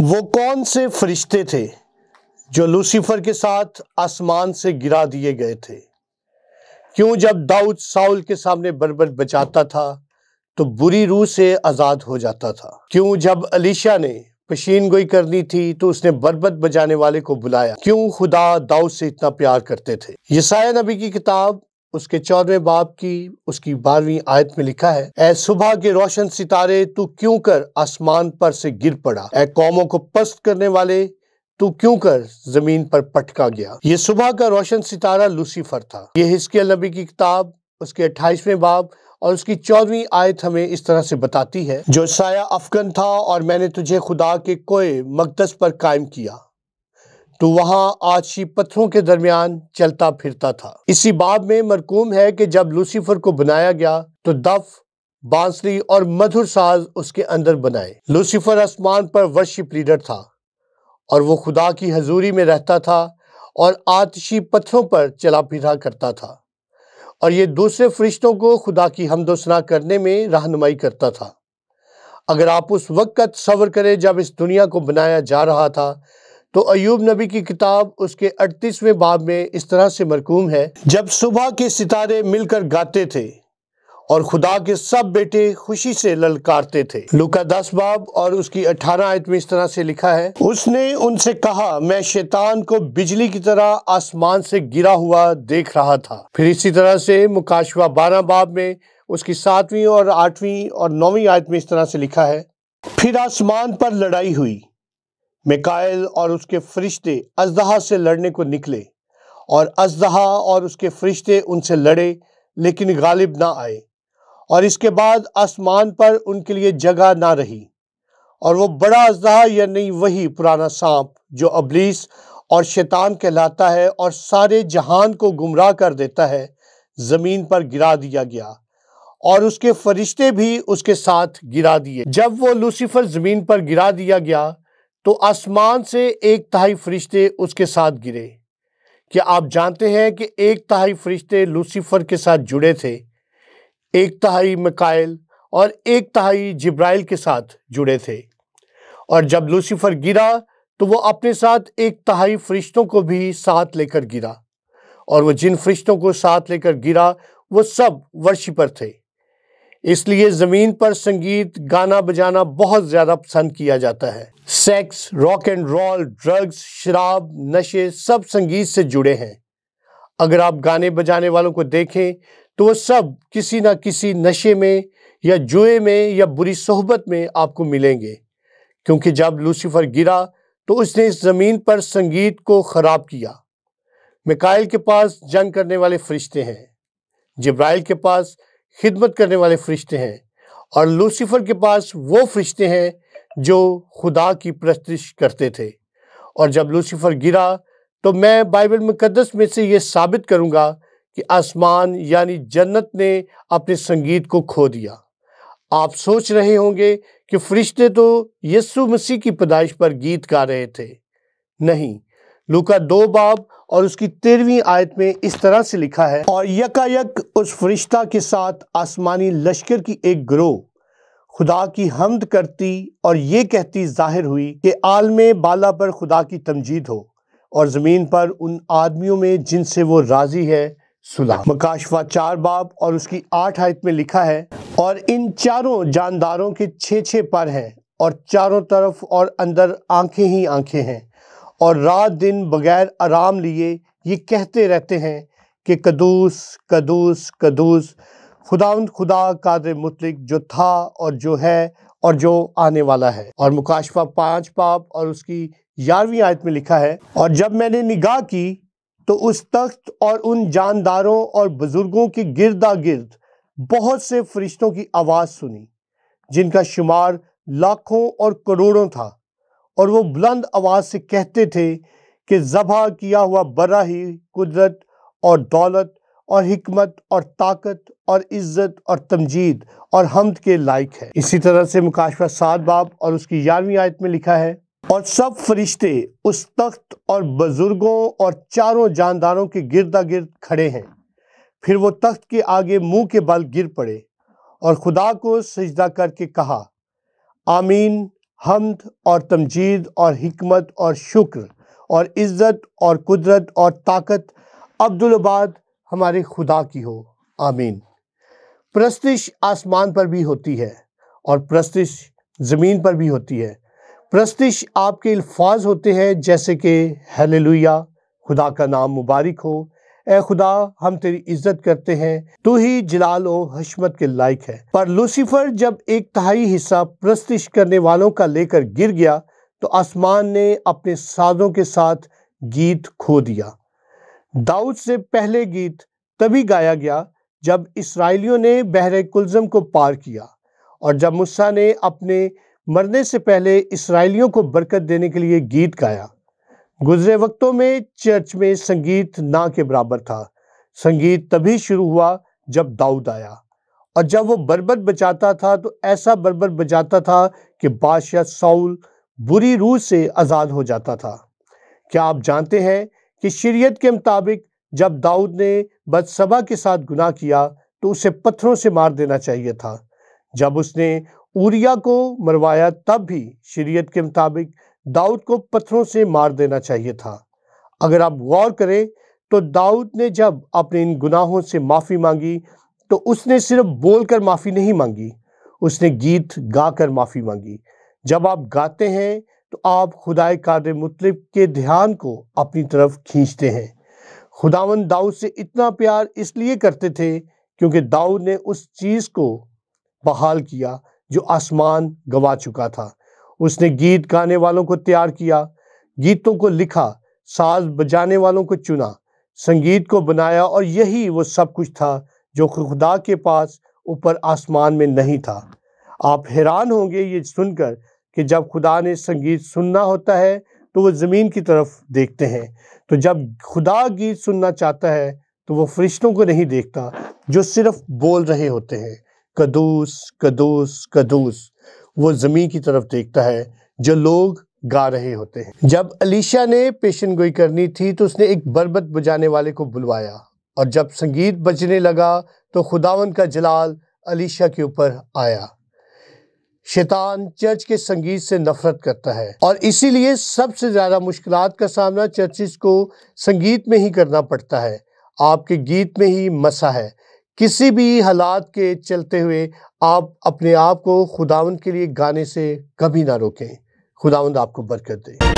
वो कौन से फरिश्ते थे जो लूसीफर के साथ आसमान से गिरा दिए गए थे क्यों जब दाऊद साउल के सामने बरबर बचाता था तो बुरी रूह से आज़ाद हो जाता था क्यों जब अलीशा ने पशीन गोई करनी थी तो उसने बरबत बजाने वाले को बुलाया क्यों खुदा दाऊद से इतना प्यार करते थे यसाया नबी की किताब उसके चौदहवें बाप की उसकी बारहवीं आयत में लिखा है ए सुबह के रोशन सितारे तू क्यों कर आसमान पर से गिर पड़ा ए कौमों को पस्त करने वाले तू क्यों कर जमीन पर पटका गया ये सुबह का रोशन सितारा लूसीफर था ये हिस्के नबी की किताब उसके अट्ठाईसवें बाब और उसकी चौदहवीं आयत हमें इस तरह से बताती है जो साया अफगन था और मैंने तुझे खुदा के कोए मकदस पर कायम किया तो वहाँ आशी पत्थरों के दरमियान चलता फिरता था इसी बाब में मरकूम है कि जब लूसीफर को बनाया गया तो दफ बांसुरी और मधुर साज उसके अंदर बनाए लूसीफर आसमान पर वर्शिप लीडर था और वो खुदा की हजूरी में रहता था और आतशी पत्थरों पर चला फिरा करता था और ये दूसरे फरिश्तों को खुदा की हमदोसना करने में रहनुमाई करता था अगर आप उस वक्त का तस्वर करें जब इस दुनिया को बनाया जा रहा था तो अयूब नबी की किताब उसके अड़तीसवें बाब में इस तरह से मरकूम है जब सुबह के सितारे मिलकर गाते थे और खुदा के सब बेटे खुशी से ललकारते थे लुका दस बाब और उसकी अठारह आयत में इस तरह से लिखा है उसने उनसे कहा मैं शैतान को बिजली की तरह आसमान से गिरा हुआ देख रहा था फिर इसी तरह से मुकाशवा बारह बाब में उसकी सातवीं और आठवीं और नौवीं आयत में इस तरह से लिखा है फिर आसमान पर लड़ाई हुई मिकाइल और उसके फरिश्ते अजहा से लड़ने को निकले और अजहा और उसके फरिश्ते उनसे लड़े लेकिन गालिब ना आए और इसके बाद आसमान पर उनके लिए जगह ना रही और वो बड़ा अजहा या नहीं वही पुराना सांप जो अबलीस और शैतान कहलाता है और सारे जहान को गुमराह कर देता है ज़मीन पर गिरा दिया गया और उसके फरिश्ते भी उसके साथ गिरा दिए जब वो लूसीफर ज़मीन पर गिरा दिया गया तो आसमान से एक तहाई फरिश्ते उसके साथ गिरे क्या आप जानते हैं कि एक तहाई फरिश्ते लूसीफर के साथ जुड़े थे एक तहाई मकाइल और एक तहाई जिब्राइल के साथ जुड़े थे और जब लूसीफर गिरा तो वो अपने साथ एक तहाई फरिश्तों को भी साथ लेकर गिरा और वो जिन फरिश्तों को साथ लेकर गिरा वो सब वर्षी पर थे इसलिए ज़मीन पर संगीत गाना बजाना बहुत ज़्यादा पसंद किया जाता है sex rock and roll drugs शराब नशे सब संगीत से जुड़े हैं अगर आप गाने बजाने वालों को देखें तो वो सब किसी ना किसी नशे में या जुए में या बुरी सोहबत में आपको मिलेंगे क्योंकि जब लूसीफर गिरा तो उसने इस ज़मीन पर संगीत को ख़राब किया मिकाइल के पास जंग करने वाले फरिश्ते हैं जब्राइल के पास खिदमत करने वाले फरिश्ते हैं और लूसीफर के पास वो फरिश्ते हैं जो खुदा की प्रस्तिश करते थे और जब लूसीफर गिरा तो मैं बाइबल मुकदस में से ये साबित करूँगा कि आसमान यानी जन्नत ने अपने संगीत को खो दिया आप सोच रहे होंगे कि फरिश्ते तो यीशु मसीह की पैदाइश पर गीत गा रहे थे नहीं लुका दो बाब और उसकी तेरहवीं आयत में इस तरह से लिखा है और यकायक उस फरिश्ता के साथ आसमानी लश्कर की एक ग्रोह खुदा की हमद करती और ये कहती जाहिर हुई कि आलम बाला पर खुदा की तमजीद हो और ज़मीन पर उन आदमियों में जिनसे वो राज़ी है सुलह मकाशवा चार बाब और उसकी आठ आयत में लिखा है और इन चारों जानदारों के छः छः पर हैं और चारों तरफ और अंदर आंखें ही आंखें हैं और रात दिन बगैर आराम लिए ये कहते रहते हैं कि कदूस कदूस कदूस खुदा खुदा कादर मुतलिक जो था और जो है और जो आने वाला है और मुकाशफा पाँच पाप और उसकी ग्यारहवीं आयत में लिखा है और जब मैंने निगाह की तो उस तख्त और उन जानदारों और बुज़ुर्गों के गिरदा गिर्द बहुत से फरिश्तों की आवाज़ सुनी जिनका शुमार लाखों और करोड़ों था और वो बुलंद आवाज़ से कहते थे कि ज़बह किया हुआ बरा ही कुदरत और दौलत और हमत और ताकत और इज़्ज़त और तमजीद और हमद के लायक है इसी तरह से मुकाशवा सात बाब और उसकी ग्यारहवीं आयत में लिखा है और सब फरिश्ते उस तख्त और बुज़ुर्गों और चारों जानदारों के गिरदा गिर्द खड़े हैं फिर वो तख्त के आगे मुंह के बल गिर पड़े और खुदा को सजदा करके कहा आमीन हमद और तमजीद और हमत और शुक्र और इज़्ज़त और कुदरत और ताकत अब्दुलबाद हमारे खुदा की हो आमीन प्रस्तिश आसमान पर भी होती है और प्रस्तिश ज़मीन पर भी होती है प्रस्तिश आपके अल्फाज होते हैं जैसे कि हले खुदा का नाम मुबारक हो ए खुदा हम तेरी इज्जत करते हैं तू ही जलाल और हशमत के लायक है पर लूसीफर जब एक तहाई हिस्सा प्रस्तिश करने वालों का लेकर गिर गया तो आसमान ने अपने साजों के साथ गीत खो दिया दाऊद से पहले गीत तभी गाया गया जब इसराइलियों ने बहर कुलजम को पार किया और जब मुस्सा ने अपने मरने से पहले इसराइलियों को बरकत देने के लिए गीत गाया गुजरे वक्तों में चर्च में संगीत ना के बराबर था संगीत तभी शुरू हुआ जब दाऊद आया और जब वो बर्बर बचाता था तो ऐसा बर्बर बचाता था कि बादशाह साउल बुरी रूह से आज़ाद हो जाता था क्या आप जानते हैं कि शरीयत के मुताबिक जब दाऊद ने बदसबा के साथ गुनाह किया तो उसे पत्थरों से मार देना चाहिए था जब उसने उरिया को मरवाया तब भी शरीयत के मुताबिक दाऊद को पत्थरों से मार देना चाहिए था अगर आप गौर करें तो दाऊद ने जब अपने इन गुनाहों से माफ़ी मांगी तो उसने सिर्फ बोलकर माफ़ी नहीं मांगी उसने गीत गाकर माफ़ी मांगी जब आप गाते हैं तो आप खुदाए कार मतलब के ध्यान को अपनी तरफ खींचते हैं खुदावन दाऊद से इतना प्यार इसलिए करते थे क्योंकि दाऊद ने उस चीज़ को बहाल किया जो आसमान गवा चुका था उसने गीत गाने वालों को तैयार किया गीतों को लिखा साज बजाने वालों को चुना संगीत को बनाया और यही वो सब कुछ था जो खुदा के पास ऊपर आसमान में नहीं था आप हैरान होंगे ये सुनकर कि जब खुदा ने संगीत सुनना होता है तो वो ज़मीन की तरफ देखते हैं तो जब खुदा गीत सुनना चाहता है तो वो फरिश्तों को नहीं देखता जो सिर्फ बोल रहे होते हैं कदूस कदूस कदूस वो ज़मीन की तरफ देखता है जो लोग गा रहे होते हैं जब अलीशा ने पेशन गोई करनी थी तो उसने एक बरबत बजाने वाले को बुलवाया और जब संगीत बजने लगा तो खुदावन का जलाल अलीशा के ऊपर आया शैतान चर्च के संगीत से नफरत करता है और इसीलिए सबसे ज़्यादा मुश्किल का सामना चर्चिस को संगीत में ही करना पड़ता है आपके गीत में ही मसा है किसी भी हालात के चलते हुए आप अपने आप को खुदावंद के लिए गाने से कभी ना रोकें खुदावंद आपको बरकत दें